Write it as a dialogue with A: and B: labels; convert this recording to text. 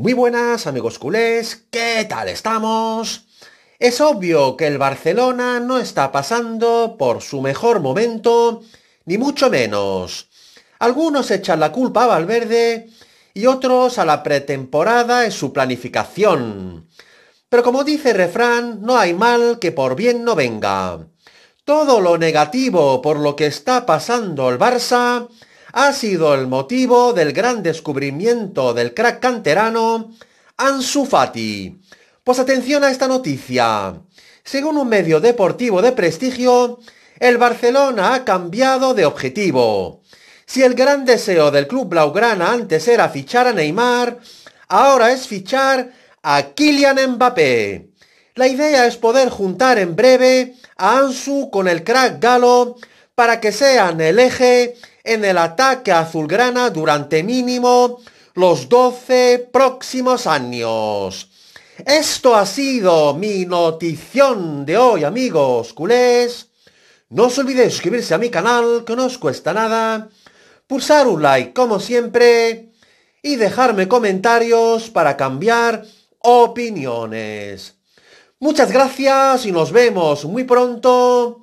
A: Muy buenas amigos culés, ¿qué tal estamos? Es obvio que el Barcelona no está pasando por su mejor momento, ni mucho menos. Algunos echan la culpa a Valverde y otros a la pretemporada y su planificación. Pero como dice el refrán, no hay mal que por bien no venga. Todo lo negativo por lo que está pasando el Barça ha sido el motivo del gran descubrimiento del crack canterano Ansu Fati. Pues atención a esta noticia. Según un medio deportivo de prestigio, el Barcelona ha cambiado de objetivo. Si el gran deseo del club blaugrana antes era fichar a Neymar, ahora es fichar a Kylian Mbappé. La idea es poder juntar en breve a Ansu con el crack galo para que sean el eje en el ataque azulgrana durante mínimo los 12 próximos años. Esto ha sido mi notición de hoy, amigos culés. No os olvidéis suscribirse a mi canal, que no os cuesta nada, pulsar un like como siempre y dejarme comentarios para cambiar opiniones. Muchas gracias y nos vemos muy pronto